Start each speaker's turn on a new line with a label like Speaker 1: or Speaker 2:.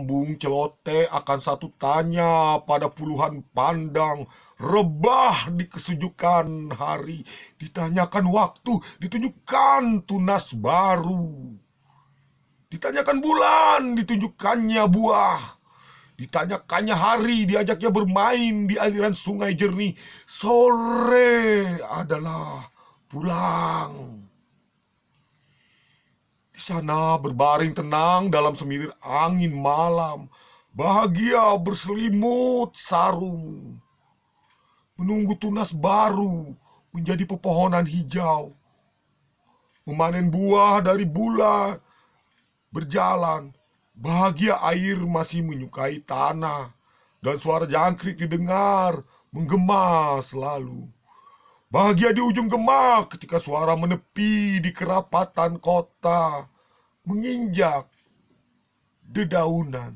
Speaker 1: bung celote akan satu tanya pada puluhan pandang. Rebah di kesujukan hari. Ditanyakan waktu, ditunjukkan tunas baru. Ditanyakan bulan, ditunjukkannya buah. Ditanyakannya hari, diajaknya bermain di aliran sungai jernih. Sore adalah pulang sana berbaring tenang dalam semilir angin malam, bahagia berselimut sarung. Menunggu tunas baru menjadi pepohonan hijau. Memanen buah dari bulan, berjalan, bahagia air masih menyukai tanah, dan suara jangkrik didengar menggema selalu. Bahagia di ujung gemak ketika suara menepi di kerapatan kota menginjak dedaunan.